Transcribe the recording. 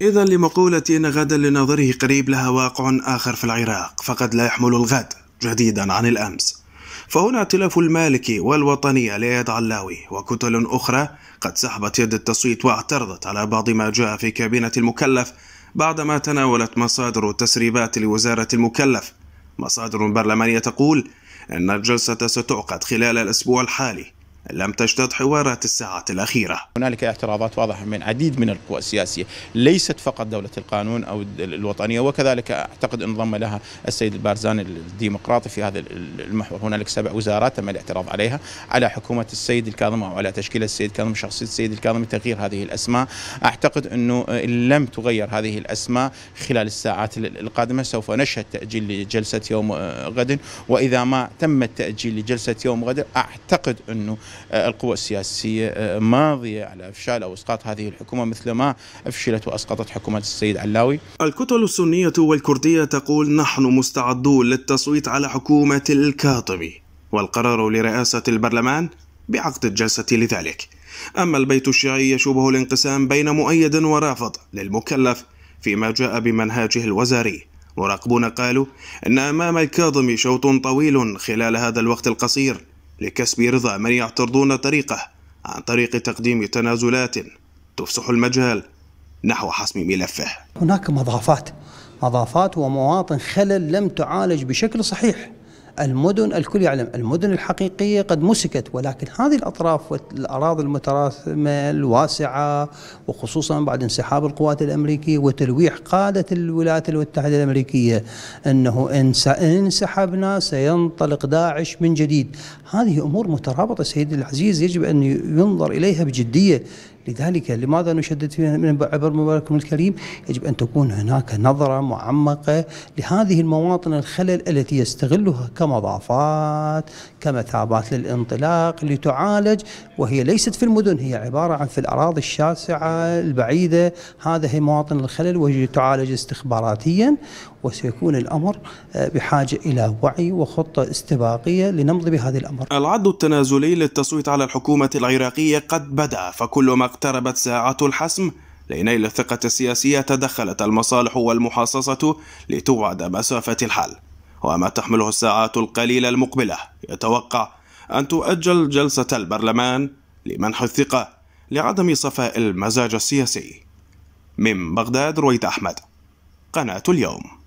إذا لمقولة أن غدا لناظره قريب لها واقع آخر في العراق فقد لا يحمل الغد جديدا عن الأمس فهنا ائتلاف المالكي والوطنية ليد علاوي وكتل أخرى قد سحبت يد التصويت واعترضت على بعض ما جاء في كابينة المكلف بعدما تناولت مصادر تسريبات لوزارة المكلف مصادر برلمانية تقول أن الجلسة ستعقد خلال الأسبوع الحالي لم تشتد حوارات الساعات الأخيرة هنالك اعتراضات واضحة من عديد من القوى السياسية ليست فقط دولة القانون أو الوطنية وكذلك أعتقد انضم لها السيد البارزان الديمقراطي في هذا المحور هنالك سبع وزارات تم الاعتراض عليها على حكومة السيد الكاظم أو على تشكيل السيد الكاظم شخصية السيد الكاظم تغيير هذه الأسماء أعتقد أنه لم تغير هذه الأسماء خلال الساعات القادمة سوف نشهد تأجيل لجلسة يوم آه، غد وإذا ما تم التأجيل لجلسة يوم غد أعتقد أنه آه، القوى السياسية آه، ماضية على إفشال أو إسقاط هذه الحكومة مثل ما أفشلت وأسقطت حكومة السيد علاوي الكتل السنية والكردية تقول نحن مستعدون للتصويت على حكومة الكاظمي والقرار لرئاسة البرلمان بعقد الجلسة لذلك أما البيت الشيعي يشوبه الانقسام بين مؤيد ورافض للمكلف فيما جاء بمنهاجه الوزاري مراقبون قالوا إن أمام الكاظم شوط طويل خلال هذا الوقت القصير لكسب رضا من يعترضون طريقه عن طريق تقديم تنازلات تفسح المجال نحو حسم ملفه هناك مضافات مضافات ومواطن خلل لم تعالج بشكل صحيح المدن الكل يعلم المدن الحقيقية قد مسكت ولكن هذه الأطراف والأراضي المتراثمة الواسعة وخصوصا بعد انسحاب القوات الأمريكية وتلويح قادة الولايات المتحدة الأمريكية أنه إن انسحبنا سينطلق داعش من جديد هذه أمور مترابطة سيدي العزيز يجب أن ينظر إليها بجدية لذلك لماذا نشدد فيها من عبر مباركم الكريم يجب أن تكون هناك نظرة معمقة لهذه المواطن الخلل التي يستغلها كمضافات كمثابات للانطلاق لتعالج وهي ليست في المدن هي عبارة عن في الأراضي الشاسعة البعيدة هذا هي مواطن الخلل وهي تعالج استخباراتيا وسيكون الأمر آه، بحاجة إلى وعي وخطة استباقية لنمضي بهذا الأمر العد التنازلي للتصويت على الحكومة العراقية قد بدأ فكل ما اقتربت ساعة الحسم لنيل الثقة السياسية تدخلت المصالح والمحاصصة لتوعد مسافة الحل وما تحمله الساعات القليلة المقبلة يتوقع أن تؤجل جلسة البرلمان لمنح الثقة لعدم صفاء المزاج السياسي من بغداد رويد أحمد قناة اليوم